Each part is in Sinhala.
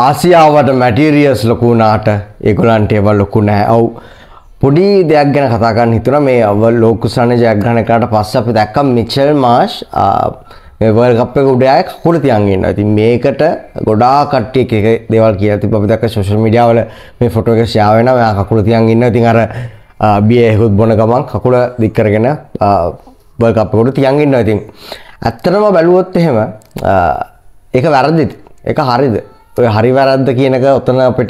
ආසියාවට මැටීරියස් ලොකුනාට ඒගොලන්ට එව ලොකු නෑ ඔව් පොඩි දෙයක් ගැන කතාගන්න හිතුන මේ අව ලෝකුසන ජයග්‍රහණකට පස්ස අපි දැක්කම් මිචල් මාශ් වර් කප් එක උඩයාය කකුල තියන්ගන්න ඇති මේකට ගොඩා කට්ටිය එක දෙවල් කිය ති අපි දක් ශෝෂල් මිඩියාවල මේ ෆොටෝ එක ශාවන මෙයා කකුල තියන්ගන්න ඉතින් අර බිය එහෙකුත් බොන ගමන් කකුල දික්කරගෙන බර් කප්පකුට තියන්ගන්න ඉතින් ඇත්තටම බැලුවොත් එහෙම එක වැරදිත් එක හරිද ඔය හරි වැරද්ද කියනක ඔතන අපිට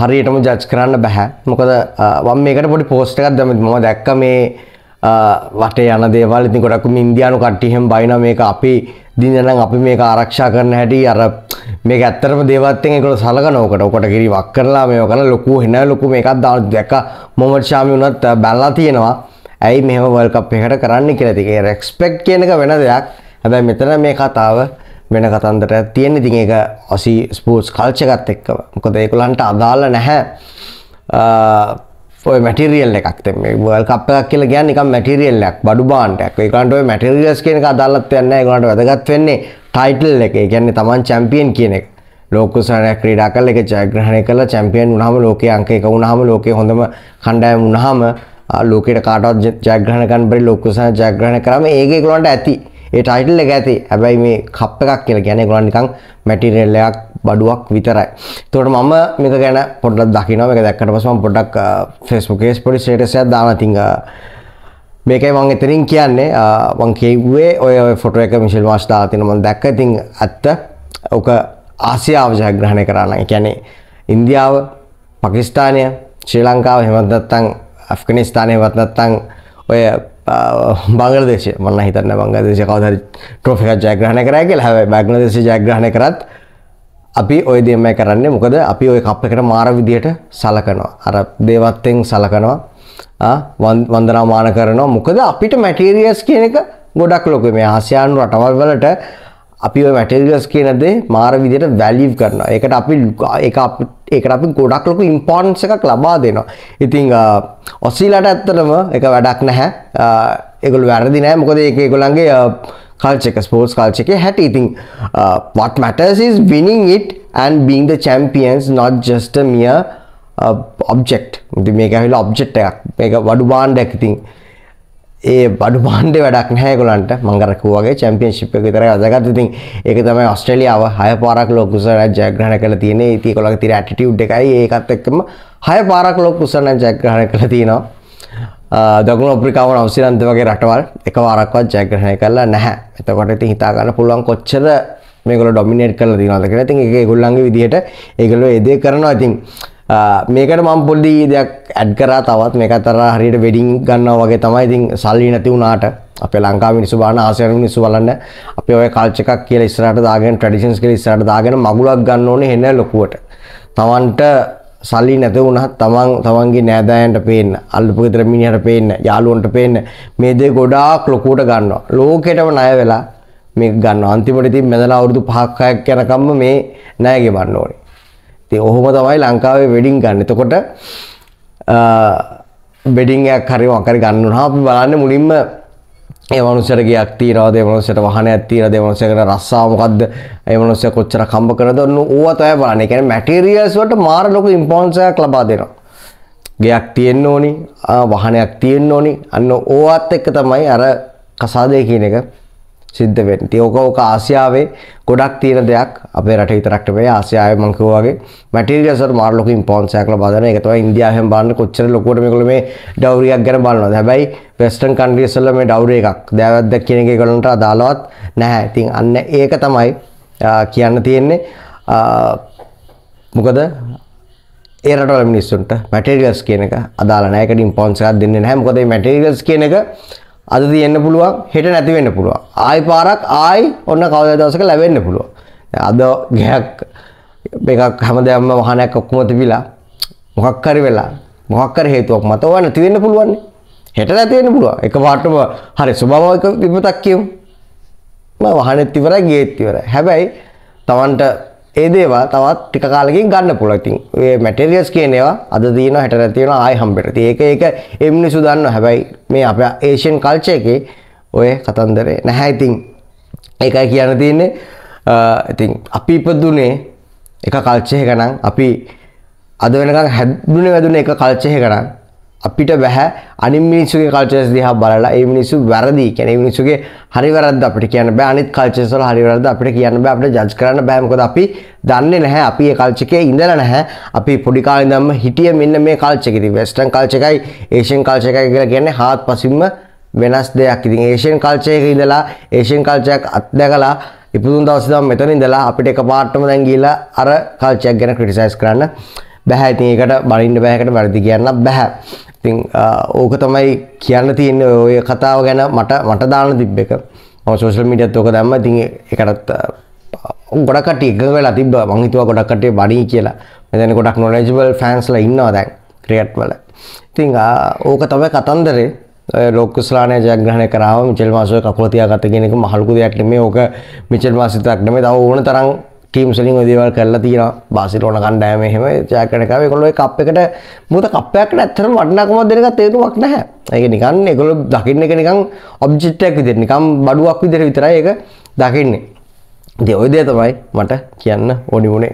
හරියටම ජජ් කරන්න බැහැ මොකද වම් මේකට පොඩි පෝස්ට් එකක් දැම මම දැක්ක මේ වට යන දේවල් ඉතින් ගොඩක් ඉන්දියානු කට්ටියහෙම බයින මේක අපි දිනනම් අපි මේක ආරක්ෂා කරන හැටි අර මේක ඇත්තටම දේවත්ෙන් ඒකල සලකනවකට ඔකට කිරි වක් කරලා මේව කරන ලොකු හෙන ලොකු මේකක් දාන දැක්ක මොහොමඩ් ශාමි උනත් බැලලා තියෙනවා ඇයි මෙහෙම වර්ල්ඩ් කප් එකකට කරන්න කියලා ඉතින් රෙස්පෙක්ට් කියන එක වෙන දෙයක් හැබැයි මෙතන මේ කතාව වෙන කතන්දරයක් තියෙන ඉතින් ඒක ඔසි ස්පෝර්ට්ස් කල්චර් එකත් එක්ක මොකද ඒගොල්ලන්ට අදාළ නැහැ ඔය මැටීරියල් එකක් දැන් මේ වර්ල්ඩ් කප් එකක් කියලා කියන්නේ නිකන් මැටීරියල් එකක් බඩු භාණ්ඩයක්. ඒගොල්ලන්ට ඔය මැටීරියල්ස් කියන එක අදාළත් වෙන්නේ නැහැ. ඒගොල්ලන්ට වැදගත් වෙන්නේ ටයිටල් එක. ඒ කියන්නේ තමන් චැම්පියන් කියන එක. ලෝකුසාරයක් ක්‍රීඩා කළ එක ජයග්‍රහණය කළා චැම්පියන් වුණාම ලෝකයේ අංක එක වුණාම ලෝකයේ හොඳම කණ්ඩායම වුණාම ලෝකයට කාටවත් ජයග්‍රහණ ගන්න බැරි ලෝකුසාර ජයග්‍රහණ කරාම ඒක ඒගොල්ලන්ට ඇති. ඒ ටයිටල් එක ඇති හැබැයි මේ කප් එකක් කියලා කියන්නේ ඒගොල්ලන් නිකන් මැටීරියල් එකක් බඩුවක් විතරයි. ඒතකොට මම මේක ගැන පොඩ්ඩක් දකිනවා. මේක දැක්කට පස්සේ මම පොඩ්ඩක් Facebook එකේ පොඩි ස්ටේටස් එකක් දානවා. ඉතින් මේකයි මම එතනින් කියන්නේ මම කිව්වේ ඔය ඔය ෆොටෝ එක මිෂෙල් මාස් දාලා තියෙන මම දැක්ක. ඉතින් ඇත්ත ඔක ආසියාව ජයග්‍රහණය කරා නම් කියන්නේ ඉන්දියාව, පාකිස්තානය, ශ්‍රී ලංකාව එහෙමත් නැත්නම් අෆ්ගනිස්තානය වත් නැත්නම් ඔය බංගලදේශ මන්න හිතන්න බංගදේශ කවදර ට්‍රෝෆික ජයග්‍රහණ කරය කියලා හැබයි බැංගලදේශ ජයග්‍රහණ කරත් අපි ඔය දෙම කරන්නේ මොකද අපි ඔය කප් එකට මාර විදියට සලකනවා අර දේවත්තෙන් සලකනවා වන්දනාමාන කරනවා මොකද අපිට මැටීරියස් කියන එක ගොඩක් ලොක මේ ආසියානු රටවල් වලට අපි ඔය මැටීරියස් කියනදේ මාර විදියට වැලිව් කරනවා ඒකට අපි එක අපිට ඒකට අපි ගොඩක් ලොකු ඉම්පෝර්ටන්ස් එකක් ලබා දෙනවා. ඉතින් ඔස්ට්‍රේලියාවට ඇත්තටම ඒක වැඩක් නැහැ. ඒගොල්ලෝ වැරදි නෑ. මොකද ඒක ඒගොල්ලන්ගේ culture එක sports culture එකේ හැටි. ඉතින් what matters is winning it and being the champions not just a mere object. ඉතින් මේක ඇවිල්ලා object එකක්. මේක වඩු භාණ්ඩයක් ඉතින්. ඒ බඩු බාණ්ඩේ වැඩක් නැහැ ඒගොල්ලන්ට මම අර කිව්වාගේ චැම්පියන්ෂිප් එක විතරයි අදගත්. ඉතින් ඒක තමයි ඕස්ට්‍රේලියාව හය පාරක් ලොකු උසරණ ජයග්‍රහණය කරලා තියෙන්නේ. ඉතින් ඒගොල්ලන්ගේ තියෙන ඇටිටියුඩ් එකයි ඒකත් එක්කම හය පාරක් ලොකු උසරණ ජයග්‍රහණය කරලා තිනවා. දකුණු අප්‍රිකාව නවසිලන්ත වගේ රටවල් එක වාරක්වත් ජයග්‍රහණය කරලා නැහැ. එතකොට ඉතින් හිතා ගන්න පුළුවන් කොච්චර මේගොල්ලෝ ඩොමිනේට් කරලා තියෙනවද කියලා. ඉතින් ඒක ඒගොල්ලන්ගේ විදිහට ඒගොල්ලෝ ඒ දේ කරනවා. ඉතින් මේකට මම පොඩි දෙයක් ඇඩ් කරා තවත් මේක අතර හරියට වෙඩින් ගන්නවා වගේ තමයි ඉතින් සල්ලි නැති වුණාට අපේ ලංකාව මිනිස්සු බාන ආසියානු මිනිස්සු බලන්න අපි ඔය කල්ච් එකක් කියලා ඉස්සරහට දාගෙන ට්‍රැඩිෂන්ස් කියලා ඉස්සරහට දාගෙන මගුලක් ගන්න ඕනේ හෙන ලොකුවට. Tamanට සල්ලි නැති වුණත් තමන් තමන්ගේ නෑදෑයන්ට පේන්න අල්ලපු ගෙදර මිනිහට පේන්න යාළුවන්ට පේන්න මේ දේ ගොඩාක් ලොකුවට ගන්නවා. ලෝකෙටම ණය වෙලා මේක ගන්නවා. අන්තිමට ඉතින් මෙදලා අවුරුදු 5ක් 6ක් යනකම්ම මේ ණය ගෙවන්න ඕනේ. ඉතින් ඔහොම තමයි ලංකාවේ වෙඩින් ගන්න. එතකොට වෙඩින් එකක් හරි මොකක් හරි ගන්න උනහම අපි බලන්නේ මුලින්ම ඒ මනුස්සයට ගයක් තියනවාද ඒ මනුස්සයට වාහනයක් තියනවාද ඒ මනුස්සයාට රස්සාව මොකද්ද ඒ මනුස්සයා කොච්චර කම්බ කරනවද ඔන්න ඕවා තමයි බලන්නේ. ඒ කියන්නේ මැටීරියල්ස් වලට මාර ලොකු ඉම්පෝටන්ස් එකක් ලබා දෙනවා. ගෙයක් තියෙන්න ඕනි වාහනයක් තියෙන්න ඕනි අන්න ඕවත් එක්ක තමයි අර කසාදය කියන එක සිද්ධ වෙන්නේ. ඉතින් ඕක ඕක ආසියාවේ ගොඩක් තියෙන දෙයක්. අපේ රට විතරක් නෙවෙයි ආසියාවේ මම කිව්වා වගේ මැටීරියල්ස් වලට මාර ලොකු ඉම්පෝටන්ස් එකක් ලබා දෙනවා. ඒක තමයි ඉන්දියාවෙන් බලන්න කොච්චර ලොකුවට මේගොල්ලෝ මේ ඩවුරියක් ගැන බලනවාද. හැබැයි වෙස්ටර්න් කන්ට්‍රීස් වල මේ ඩවුරි එකක් දෑවැද්දක් කියන එක ඒගොල්ලන්ට අදාළවත් නැහැ. ඉතින් අන්න ඒක තමයි කියන්න තියෙන්නේ. මොකද ඒ රටවල මිනිස්සුන්ට මැටීරියල්ස් කියන එක අදාළ නැහැ. ඒකට ඉම්පෝටන්ස් එකක් දෙන්නේ නැහැ. මොකද මේ මැටීරියල්ස් කියන එක අද තියෙන්න පුළුවන් හෙට නැති වෙන්න පුළුවන්. ආයි පාරක් ආයි ඔන්න කවදා දවසක ලැබෙන්න පුළුවන්. අද ගහක් මේකක් හැමදේම වහනයක් ඔක්කොම තිබිලා මොකක් හරි වෙලා මොකක් හරි හේතුවක් මත ඕවා නැති වෙන්න පුළුවන්. හෙට නැති වෙන්න පුළුවන්. එකපාරටම හරි ස්වභාවික විපතක් කියමු. මම වහනෙත් ඉවරයි ගේත් ඉවරයි. හැබැයි Tamanට ඒ දේවා තවත් ටික කාලකින් ගන්න පුළුවන්. ඉතින් ඒ මැටීරියල්ස් කියන ඒවා අද තියෙනවා හැට නැති වෙනවා ආයෙ හම්බෙනවා. ඉතින් ඒක ඒක ඒ මිනිස්සු දන්නවා. හැබැයි මේ අපේ ඒෂියන් කල්චර් එකේ ඔය කතන්දරේ නැහැ. ඉතින් ඒකයි කියන්න තියෙන්නේ. ඉතින් අපි ඉපදුනේ එක කල්චර් එකක නම් අපි අද වෙනකන් හැදුනේ වැදුනේ එක කල්චර් එකක නම් අපිට බැහැ අනිත් මිනිස්සුගේ කල්චර්ස් දිහා බලලා ඒ මිනිස්සු වැරදි කියන්නේ ඒ මිනිස්සුගේ හරි වැරද්ද අපිට කියන්න බෑ අනිත් කල්චර්ස් වල හරි වැරද්ද අපිට කියන්න බෑ අපිට ජජ් කරන්න බෑ මොකද අපි දන්නේ නැහැ අපි ඒ කල්චර් එකේ ඉඳලා නැහැ අපි පොඩි කාලේ ඉඳන්ම හිටියේ මෙන්න මේ කල්චර් එකේ ඉතින් වෙස්ටර්න් කල්චර් එකයි ඒෂියන් කල්චර් එකයි කියලා කියන්නේ හාත්පසින්ම වෙනස් දෙයක් ඉතින් ඒෂියන් කල්චර් එකේ ඉඳලා ඒෂියන් කල්චර් එකක් අත්දැකලා ඉපදුන දවසේ ඉඳන් මෙතන ඉඳලා අපිට එකපාරටම දැන් ගිහලා අර කල්චර් එක ගැන ක්‍රිටිසයිස් කරන්න බැහැ ඉතින් ඒකට බලින්න බෑ ඒකට වැරදි කියන්න බෑ ඉතින් ඕක තමයි කියන්න තියෙන ඔය කතාව ගැන මට මට දාන තිබ් එක මම සෝෂල් මීඩියත් ඕක දැම්ම ඉතින් ඒකටත් ගොඩක් කට්ටිය එකඟ වෙලා තිබ්බා මං හිතුවා ගොඩක් කට්ටිය බණී කියලා මෙතන ගොඩක් නොලෙජබල් ෆෑන්ස්ලා ඉන්නවා දැන් ක්‍රිකට් වල ඉතින් ඕක තමයි කතන්දරේ ලොක්කුස්ලානය ජයග්‍රහණය කරාව මිචල් මාසුව කකුල තියාගත කෙනෙක මහල්කු දෙයක් නෙමේ ඕක මිචල් මාසිතක් නෙමේ තව ඕන තරම් ටීම් සලින් දේවල් කරලා තියෙන බාසිලෝන කණ්ඩෑම එහෙම ජයකනකාව කොළො කප් එකට මුද කප්පයක්ට ඇත්තරම වඩනාකමක් දෙනක තේරුමක් නැහැ ඒක නිකන් එකොළො දකින්න එක නිකං ඔබ්ජිට්ටයක් විදිර නිකම් බඩුවක් විදිර විතරයි ඒක දකින්නේ දෙ ඔය දේ තමයි මට කියන්න ඕනි වුණේ